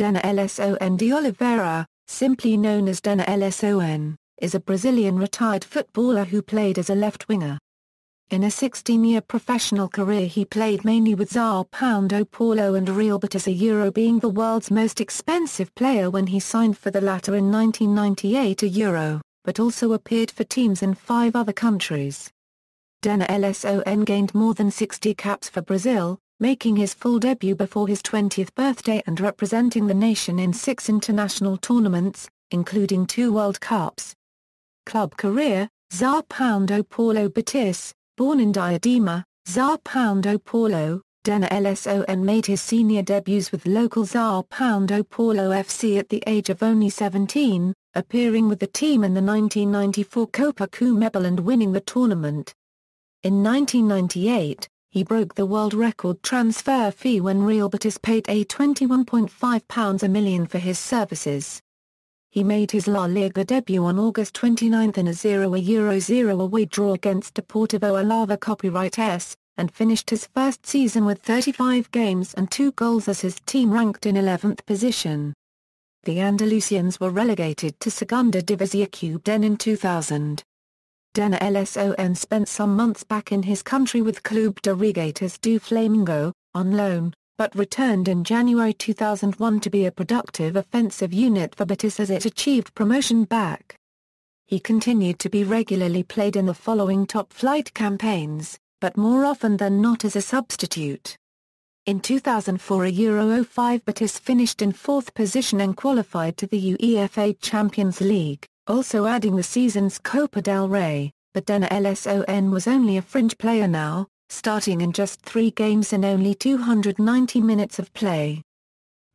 Dena Lson de Oliveira, simply known as Dena Lson, is a Brazilian retired footballer who played as a left winger. In a 16-year professional career he played mainly with Sao Paulo Paulo and Real Betis a Euro being the world's most expensive player when he signed for the latter in 1998 a Euro, but also appeared for teams in five other countries. Dena Lson gained more than 60 caps for Brazil, making his full debut before his 20th birthday and representing the nation in six international tournaments, including two World Cups. Club career, Zar Paundo Paulo Batis, born in Diadema, Zar Paundo Paulo, Dena and made his senior debuts with local Zar Paundo Paulo FC at the age of only 17, appearing with the team in the 1994 Copa Kumebol and winning the tournament. In 1998, he broke the world record transfer fee when Real Betis paid a £21.5 a million for his services. He made his La Liga debut on August 29 in a 0-0 away draw against Deportivo Alava Copyright S, and finished his first season with 35 games and two goals as his team ranked in 11th position. The Andalusians were relegated to Segunda División Cubden in 2000. Denner Lson spent some months back in his country with Clube de Regatas do Flamengo, on loan, but returned in January 2001 to be a productive offensive unit for Betis as it achieved promotion back. He continued to be regularly played in the following top-flight campaigns, but more often than not as a substitute. In 2004 a Euro 05 Betis finished in fourth position and qualified to the UEFA Champions League also adding the season's Copa del Rey, but Dena Lson was only a fringe player now, starting in just three games and only 290 minutes of play.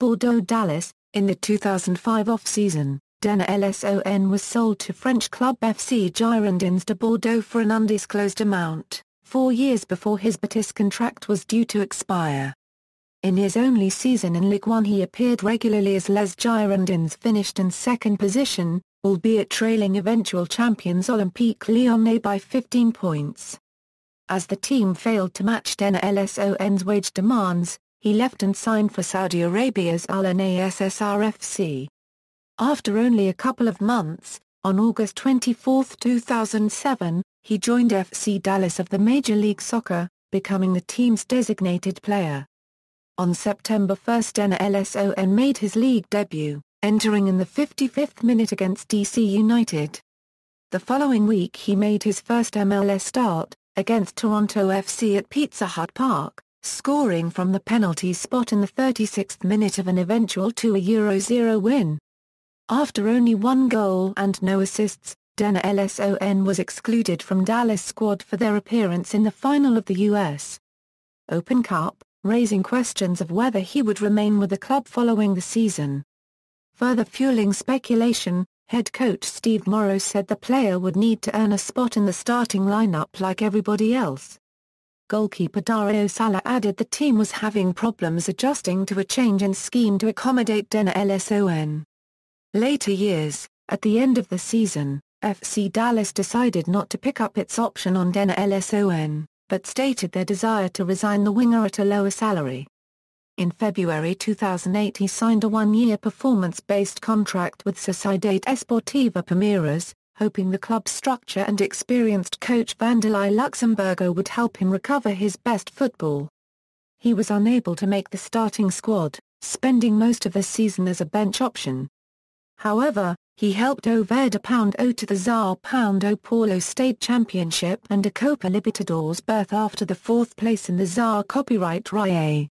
Bordeaux-Dallas, in the 2005 off-season, Dena Lson was sold to French club FC Girondins de Bordeaux for an undisclosed amount, four years before his Batis contract was due to expire. In his only season in Ligue 1 he appeared regularly as Les Girondins finished in second position, albeit trailing eventual champions Olympique Lyonnais by 15 points. As the team failed to match Dena Lson's wage demands, he left and signed for Saudi Arabia's Al NASSRFC. After only a couple of months, on August 24, 2007, he joined FC Dallas of the Major League Soccer, becoming the team's designated player. On September 1 Dena Lson made his league debut entering in the 55th minute against DC United. The following week he made his first MLS start, against Toronto FC at Pizza Hut Park, scoring from the penalty spot in the 36th minute of an eventual 2-0 win. After only one goal and no assists, Dena Lson was excluded from Dallas squad for their appearance in the final of the U.S. Open Cup, raising questions of whether he would remain with the club following the season. Further fueling speculation, head coach Steve Morrow said the player would need to earn a spot in the starting lineup like everybody else. Goalkeeper Dario Sala added the team was having problems adjusting to a change in scheme to accommodate Denner Lson. Later years, at the end of the season, FC Dallas decided not to pick up its option on Denner Lson, but stated their desire to resign the winger at a lower salary. In February 2008 he signed a one-year performance-based contract with Sociedade Esportiva Palmeiras, hoping the club's structure and experienced coach Vanderlei Luxemburgo would help him recover his best football. He was unable to make the starting squad, spending most of the season as a bench option. However, he helped Overda pound O to the O Paulo State Championship and a Copa Libertadores berth after the fourth place in the Zar Copyright Ria.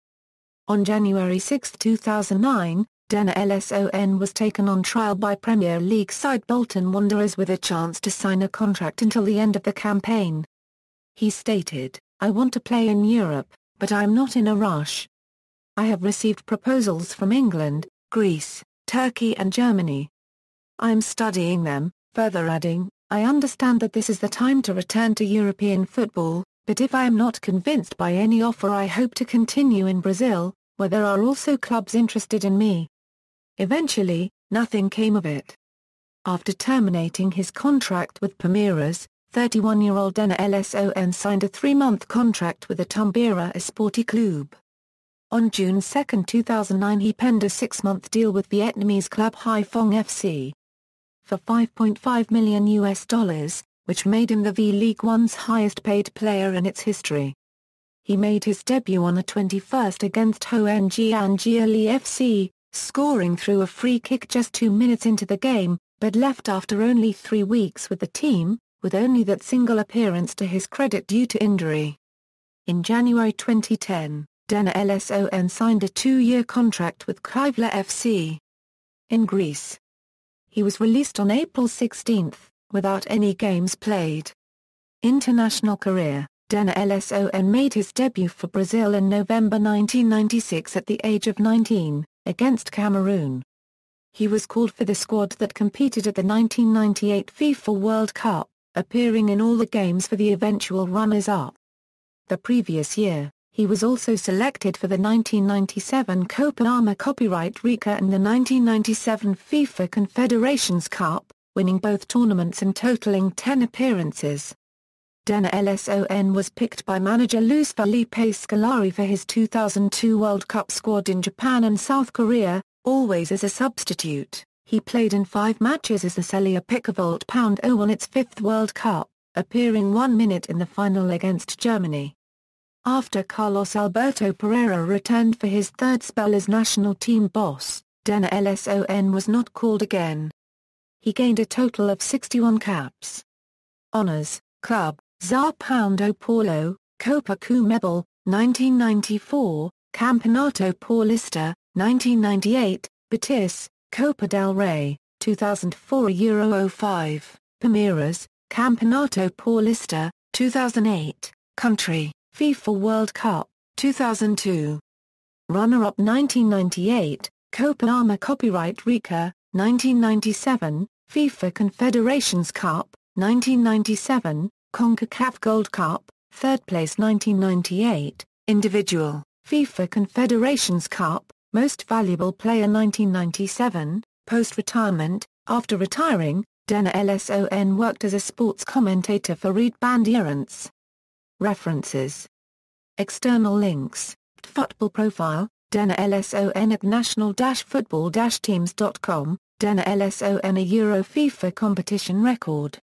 On January 6, 2009, Denner Lson was taken on trial by Premier League side Bolton Wanderers with a chance to sign a contract until the end of the campaign. He stated, I want to play in Europe, but I'm not in a rush. I have received proposals from England, Greece, Turkey and Germany. I'm studying them, further adding, I understand that this is the time to return to European football, but if I am not convinced by any offer I hope to continue in Brazil, where there are also clubs interested in me. Eventually, nothing came of it. After terminating his contract with Palmeiras, 31-year-old Dana Lson signed a three-month contract with the Tumbira Esporte club. On June 2, 2009 he penned a six-month deal with Vietnamese club Haiphong FC for 5.5 million US dollars, which made him the V-League One's highest-paid player in its history. He made his debut on the 21st against Hoengiangioli FC, scoring through a free kick just two minutes into the game, but left after only three weeks with the team, with only that single appearance to his credit due to injury. In January 2010, Dena Lson signed a two-year contract with Kivla FC. In Greece. He was released on April 16, without any games played. International career Dena Lson made his debut for Brazil in November 1996 at the age of 19, against Cameroon. He was called for the squad that competed at the 1998 FIFA World Cup, appearing in all the games for the eventual runners-up. The previous year, he was also selected for the 1997 Copa Arma Copyright Rica and the 1997 FIFA Confederations Cup, winning both tournaments and totaling 10 appearances. Denner Lson was picked by manager Luis Felipe Scolari for his 2002 World Cup squad in Japan and South Korea, always as a substitute. He played in five matches as the Celia Pickavolt Pound O on its fifth World Cup, appearing one minute in the final against Germany. After Carlos Alberto Pereira returned for his third spell as national team boss, Denner Lson was not called again. He gained a total of 61 caps. Honours, club, Zarpando Paulo, Copa Comebol, 1994, Campeonato Paulista, 1998, Betis, Copa del Rey, 2004 Euro 05, Palmeiras, Campeonato Paulista, 2008, Country, FIFA World Cup, 2002. Runner-up 1998, Copa Arma Copyright Rica, 1997, FIFA Confederations Cup, 1997, CONCACAF Gold Cup, 3rd place 1998, individual, FIFA Confederations Cup, most valuable player 1997, post-retirement, after retiring, Denner Lson worked as a sports commentator for Reed Bandierance. References External links Football profile, Denner Lson at national-football-teams.com, Denner Lson a Euro FIFA competition record.